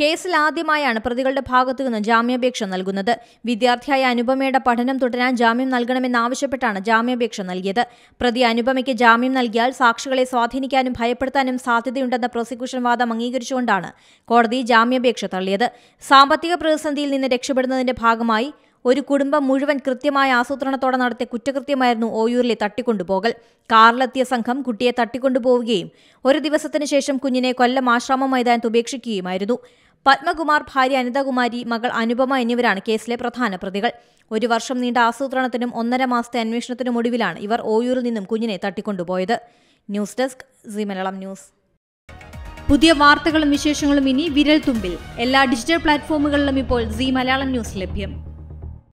കേസിൽ ആദ്യമായാണ് പ്രതികളുടെ ഭാഗത്തു നിന്ന് ജാമ്യാപേക്ഷ നൽകുന്നത് വിദ്യാർത്ഥിയായ അനുപമയുടെ പഠനം തുടരാൻ ജാമ്യം നൽകണമെന്നാവശ്യപ്പെട്ടാണ് ജാമ്യാപേക്ഷ നൽകിയത് പ്രതി അനുപമയ്ക്ക് ജാമ്യം നൽകിയാൽ സാക്ഷികളെ സ്വാധീനിക്കാനും ഭയപ്പെടുത്താനും സാധ്യതയുണ്ടെന്ന പ്രോസിക്യൂഷൻ വാദം അംഗീകരിച്ചുകൊണ്ടാണ് കോടതി ജാമ്യാപേക്ഷ തള്ളിയത് സാമ്പത്തിക പ്രതിസന്ധിയിൽ നിന്ന് രക്ഷപ്പെടുന്നതിന്റെ ഭാഗമായി ഒരു കുടുംബം മുഴുവൻ കൃത്യമായ ആസൂത്രണത്തോടെ നടത്തിയ കുറ്റകൃത്യമായിരുന്നു ഓയൂരിലെ തട്ടിക്കൊണ്ടുപോകൽ കാറിലെത്തിയ സംഘം കുട്ടിയെ തട്ടിക്കൊണ്ടുപോവുകയും ഒരു ദിവസത്തിനു ശേഷം കുഞ്ഞിനെ കൊല്ലം ആശ്രാമ മൈതാനത്ത് ഉപേക്ഷിക്കുകയുമായിരുന്നു പത്മകുമാർ ഭാര്യ അനിതകുമാരി മകൾ അനുപമ എന്നിവരാണ് കേസിലെ പ്രധാന പ്രതികൾ ഒരു വർഷം നീണ്ട ആസൂത്രണത്തിനും ഒന്നര മാസത്തെ അന്വേഷണത്തിനും ഒടുവിലാണ് ഇവർ ഓയൂരിൽ നിന്നും കുഞ്ഞിനെ തട്ടിക്കൊണ്ടുപോയത് news desk C Malayalam news പുതിയ വാർത്തകളും വിശേഷങ്ങളും ഇനി വിരൽ തുമ്പിൽ എല്ലാ ഡിജിറ്റൽ പ്ലാറ്റ്ഫോമുകളിലും ഇപ്പോൾ സി മലയാളം ന്യൂസ് ലഭ്യം